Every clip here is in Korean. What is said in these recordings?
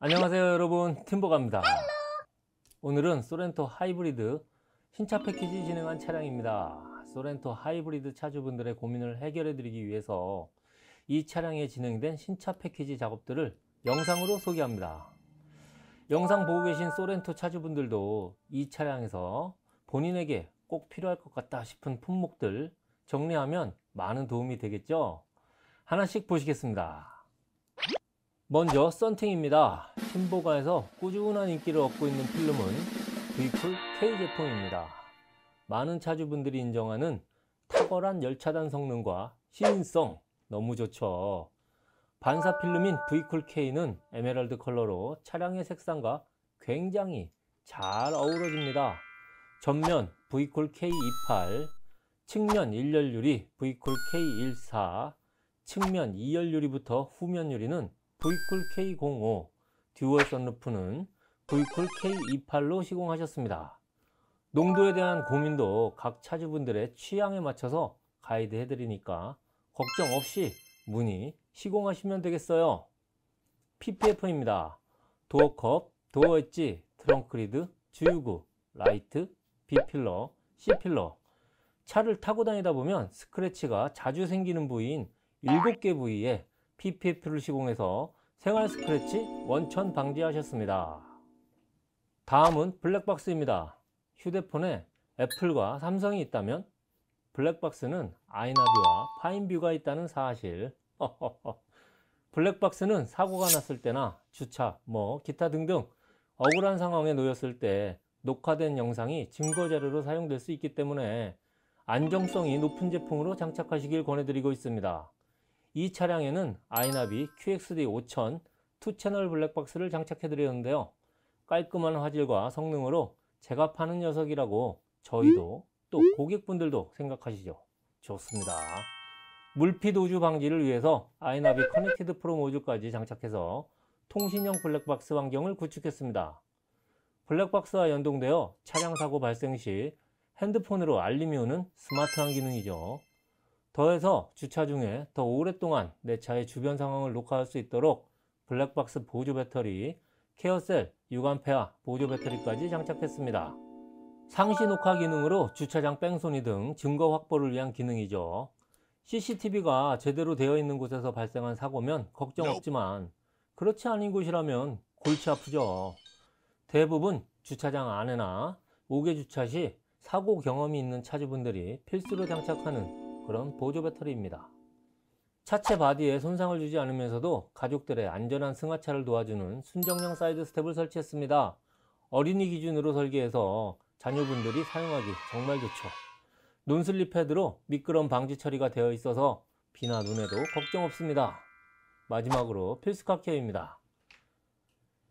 안녕하세요 여러분 팀버갑니다 오늘은 소렌토 하이브리드 신차 패키지 진행한 차량입니다 소렌토 하이브리드 차주분들의 고민을 해결해 드리기 위해서 이 차량에 진행된 신차 패키지 작업들을 영상으로 소개합니다 영상 보고 계신 소렌토 차주분들도 이 차량에서 본인에게 꼭 필요할 것 같다 싶은 품목들 정리하면 많은 도움이 되겠죠 하나씩 보시겠습니다 먼저 썬팅입니다. 신보가에서 꾸준한 인기를 얻고 있는 필름은 브이쿨 K 제품입니다. 많은 차주분들이 인정하는 탁월한 열차단 성능과 시인성 너무 좋죠. 반사 필름인 브이쿨 K는 에메랄드 컬러로 차량의 색상과 굉장히 잘 어우러집니다. 전면 브이쿨 K28, 측면 1열 유리 브이쿨 K14, 측면 2열 유리부터 후면 유리는 브이쿨 K05 듀얼 선루프는 브이쿨 K28로 시공하셨습니다. 농도에 대한 고민도 각 차주분들의 취향에 맞춰서 가이드 해드리니까 걱정 없이 문의 시공하시면 되겠어요. PPF입니다. 도어컵, 도어엣지, 트렁크리드, 주유구, 라이트, B필러, C필러 차를 타고 다니다 보면 스크래치가 자주 생기는 부위인 7개 부위에 PPF를 시공해서 생활 스크래치 원천 방지하셨습니다. 다음은 블랙박스입니다. 휴대폰에 애플과 삼성이 있다면 블랙박스는 아이나비와 파인뷰가 있다는 사실 블랙박스는 사고가 났을 때나 주차, 뭐 기타 등등 억울한 상황에 놓였을 때 녹화된 영상이 증거자료로 사용될 수 있기 때문에 안정성이 높은 제품으로 장착하시길 권해드리고 있습니다. 이 차량에는 아이나비 QXD 5000 2채널 블랙박스를 장착해 드렸는데요. 깔끔한 화질과 성능으로 제가 파는 녀석이라고 저희도 또 고객분들도 생각하시죠. 좋습니다. 물핏 우주 방지를 위해서 아이나비 커넥티드 프로 모듈까지 장착해서 통신형 블랙박스 환경을 구축했습니다. 블랙박스와 연동되어 차량 사고 발생 시 핸드폰으로 알림이 오는 스마트한 기능이죠. 더해서 주차 중에 더 오랫동안 내 차의 주변 상황을 녹화할 수 있도록 블랙박스 보조 배터리, 케어셀, 유관폐화, 보조 배터리까지 장착했습니다. 상시 녹화 기능으로 주차장 뺑소니 등 증거 확보를 위한 기능이죠. CCTV가 제대로 되어 있는 곳에서 발생한 사고면 걱정 없지만 그렇지 않은 곳이라면 골치 아프죠. 대부분 주차장 안에나 5개 주차 시 사고 경험이 있는 차주분들이 필수로 장착하는 그런 보조 배터리입니다. 차체 바디에 손상을 주지 않으면서도 가족들의 안전한 승하차를 도와주는 순정형 사이드 스텝을 설치했습니다. 어린이 기준으로 설계해서 자녀분들이 사용하기 정말 좋죠. 논슬립 패드로 미끄럼 방지 처리가 되어 있어서 비나 눈에도 걱정 없습니다. 마지막으로 필수 카케어입니다.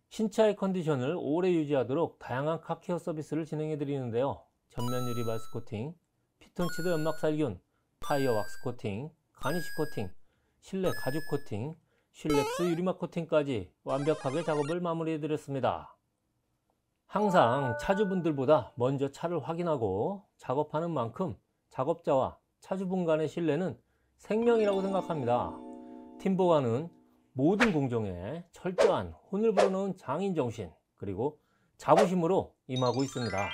신차의 컨디션을 오래 유지하도록 다양한 카케어 서비스를 진행해 드리는데요. 전면 유리 발스 코팅, 피톤치드 연막 살균, 타이어 왁스 코팅, 가니쉬 코팅, 실내 가죽 코팅, 실렉스 유리막 코팅까지 완벽하게 작업을 마무리해 드렸습니다. 항상 차주분들보다 먼저 차를 확인하고 작업하는 만큼 작업자와 차주분 간의 신뢰는 생명이라고 생각합니다. 팀보관은 모든 공정에 철저한 혼을 불어넣은 장인정신 그리고 자부심으로 임하고 있습니다.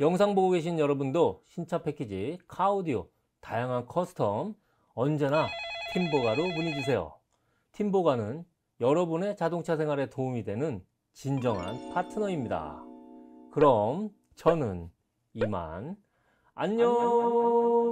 영상 보고 계신 여러분도 신차 패키지 카오디오 다양한 커스텀 언제나 팀보가로 문의주세요. 팀보가는 여러분의 자동차 생활에 도움이 되는 진정한 파트너입니다. 그럼 저는 이만 안녕!